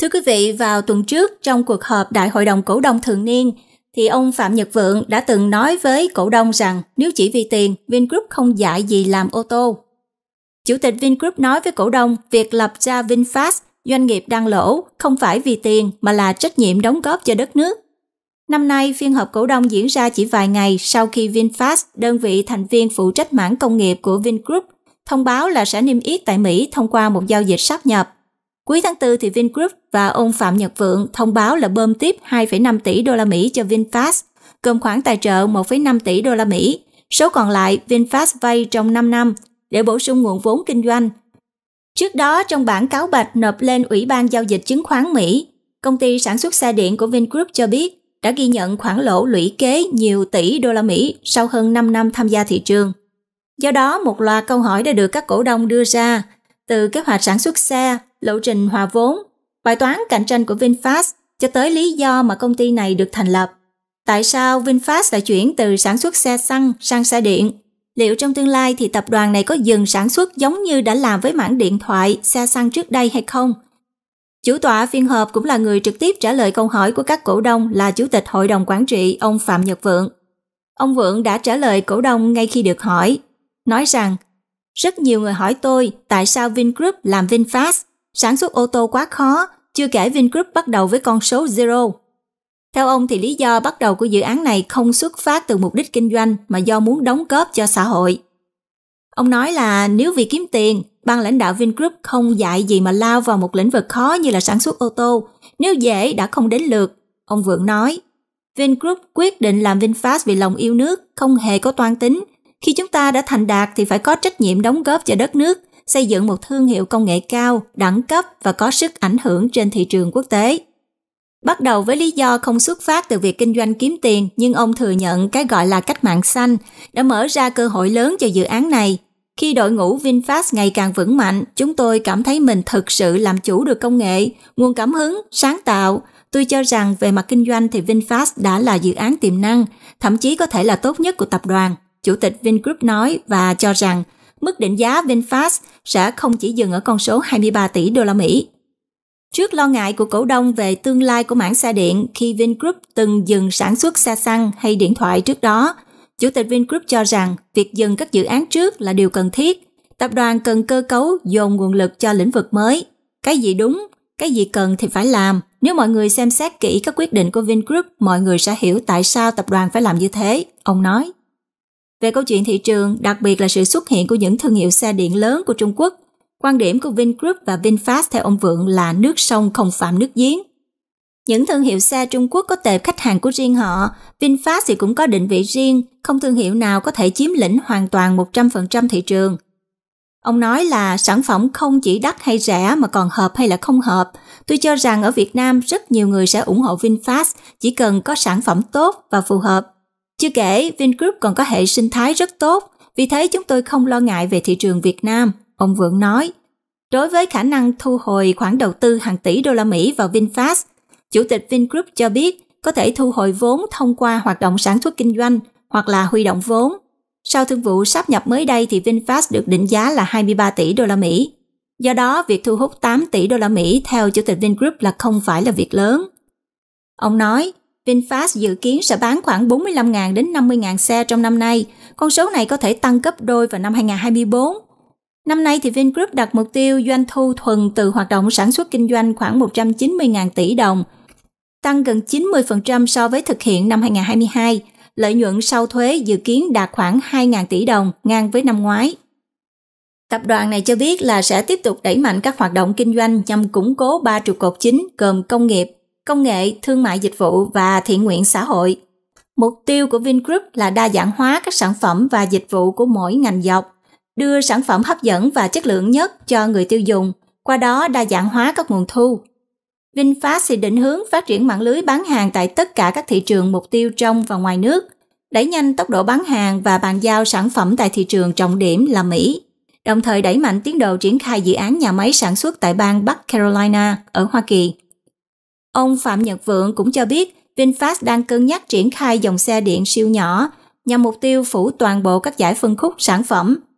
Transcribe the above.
Thưa quý vị, vào tuần trước trong cuộc họp Đại hội đồng cổ đông thường niên, thì ông Phạm Nhật Vượng đã từng nói với cổ đông rằng nếu chỉ vì tiền, Vingroup không dạy gì làm ô tô. Chủ tịch Vingroup nói với cổ đông việc lập ra VinFast, doanh nghiệp đang lỗ, không phải vì tiền mà là trách nhiệm đóng góp cho đất nước. Năm nay, phiên họp cổ đông diễn ra chỉ vài ngày sau khi VinFast, đơn vị thành viên phụ trách mảng công nghiệp của Vingroup, thông báo là sẽ niêm yết tại Mỹ thông qua một giao dịch sáp nhập. Cuối tháng 4 thì Vingroup và ông Phạm Nhật Vượng thông báo là bơm tiếp 2,5 tỷ đô la Mỹ cho VinFast, gồm khoản tài trợ 1,5 tỷ đô la Mỹ. Số còn lại VinFast vay trong 5 năm để bổ sung nguồn vốn kinh doanh. Trước đó trong bản cáo bạch nộp lên Ủy ban giao dịch chứng khoán Mỹ, công ty sản xuất xe điện của Vingroup cho biết đã ghi nhận khoản lỗ lũy kế nhiều tỷ đô la Mỹ sau hơn 5 năm tham gia thị trường. Do đó, một loạt câu hỏi đã được các cổ đông đưa ra từ kế hoạch sản xuất xe, lộ trình hòa vốn, bài toán cạnh tranh của VinFast cho tới lý do mà công ty này được thành lập. Tại sao VinFast lại chuyển từ sản xuất xe xăng sang xe điện? Liệu trong tương lai thì tập đoàn này có dừng sản xuất giống như đã làm với mảng điện thoại, xe xăng trước đây hay không? Chủ tọa phiên họp cũng là người trực tiếp trả lời câu hỏi của các cổ đông là Chủ tịch Hội đồng Quản trị ông Phạm Nhật Vượng. Ông Vượng đã trả lời cổ đông ngay khi được hỏi, nói rằng rất nhiều người hỏi tôi tại sao Vingroup làm VinFast, sản xuất ô tô quá khó, chưa kể Vingroup bắt đầu với con số zero. Theo ông thì lý do bắt đầu của dự án này không xuất phát từ mục đích kinh doanh mà do muốn đóng góp cho xã hội. Ông nói là nếu vì kiếm tiền, ban lãnh đạo Vingroup không dạy gì mà lao vào một lĩnh vực khó như là sản xuất ô tô, nếu dễ đã không đến lượt, ông Vượng nói. Vingroup quyết định làm VinFast vì lòng yêu nước, không hề có toan tính, khi chúng ta đã thành đạt thì phải có trách nhiệm đóng góp cho đất nước, xây dựng một thương hiệu công nghệ cao, đẳng cấp và có sức ảnh hưởng trên thị trường quốc tế. Bắt đầu với lý do không xuất phát từ việc kinh doanh kiếm tiền, nhưng ông thừa nhận cái gọi là cách mạng xanh đã mở ra cơ hội lớn cho dự án này. Khi đội ngũ VinFast ngày càng vững mạnh, chúng tôi cảm thấy mình thực sự làm chủ được công nghệ, nguồn cảm hứng, sáng tạo. Tôi cho rằng về mặt kinh doanh thì VinFast đã là dự án tiềm năng, thậm chí có thể là tốt nhất của tập đoàn. Chủ tịch Vingroup nói và cho rằng mức định giá VinFast sẽ không chỉ dừng ở con số 23 tỷ đô la Mỹ. Trước lo ngại của cổ đông về tương lai của mảng xe điện khi Vingroup từng dừng sản xuất xe xăng hay điện thoại trước đó, Chủ tịch Vingroup cho rằng việc dừng các dự án trước là điều cần thiết. Tập đoàn cần cơ cấu dồn nguồn lực cho lĩnh vực mới. Cái gì đúng, cái gì cần thì phải làm. Nếu mọi người xem xét kỹ các quyết định của Vingroup, mọi người sẽ hiểu tại sao tập đoàn phải làm như thế, ông nói. Về câu chuyện thị trường, đặc biệt là sự xuất hiện của những thương hiệu xe điện lớn của Trung Quốc, quan điểm của Vingroup và VinFast theo ông Vượng là nước sông không phạm nước giếng. Những thương hiệu xe Trung Quốc có tệp khách hàng của riêng họ, VinFast thì cũng có định vị riêng, không thương hiệu nào có thể chiếm lĩnh hoàn toàn 100% thị trường. Ông nói là sản phẩm không chỉ đắt hay rẻ mà còn hợp hay là không hợp. Tôi cho rằng ở Việt Nam rất nhiều người sẽ ủng hộ VinFast chỉ cần có sản phẩm tốt và phù hợp chưa kể, Vingroup còn có hệ sinh thái rất tốt, vì thế chúng tôi không lo ngại về thị trường Việt Nam, ông Vượng nói. Đối với khả năng thu hồi khoản đầu tư hàng tỷ đô la Mỹ vào VinFast, Chủ tịch Vingroup cho biết có thể thu hồi vốn thông qua hoạt động sản xuất kinh doanh hoặc là huy động vốn. Sau thương vụ sắp nhập mới đây thì VinFast được định giá là 23 tỷ đô la Mỹ. Do đó, việc thu hút 8 tỷ đô la Mỹ theo Chủ tịch Vingroup là không phải là việc lớn. Ông nói, VinFast dự kiến sẽ bán khoảng 45.000 đến 50.000 xe trong năm nay. Con số này có thể tăng gấp đôi vào năm 2024. Năm nay thì Vingroup đặt mục tiêu doanh thu thuần từ hoạt động sản xuất kinh doanh khoảng 190.000 tỷ đồng, tăng gần 90% so với thực hiện năm 2022. Lợi nhuận sau thuế dự kiến đạt khoảng 2.000 tỷ đồng, ngang với năm ngoái. Tập đoàn này cho biết là sẽ tiếp tục đẩy mạnh các hoạt động kinh doanh nhằm củng cố ba trụ cột chính gồm công nghiệp, công nghệ, thương mại dịch vụ và thiện nguyện xã hội. Mục tiêu của Vingroup là đa dạng hóa các sản phẩm và dịch vụ của mỗi ngành dọc, đưa sản phẩm hấp dẫn và chất lượng nhất cho người tiêu dùng, qua đó đa dạng hóa các nguồn thu. VinFast thì định hướng phát triển mạng lưới bán hàng tại tất cả các thị trường mục tiêu trong và ngoài nước, đẩy nhanh tốc độ bán hàng và bàn giao sản phẩm tại thị trường trọng điểm là Mỹ, đồng thời đẩy mạnh tiến độ triển khai dự án nhà máy sản xuất tại bang Bắc Carolina ở Hoa Kỳ – Ông Phạm Nhật Vượng cũng cho biết VinFast đang cân nhắc triển khai dòng xe điện siêu nhỏ nhằm mục tiêu phủ toàn bộ các giải phân khúc sản phẩm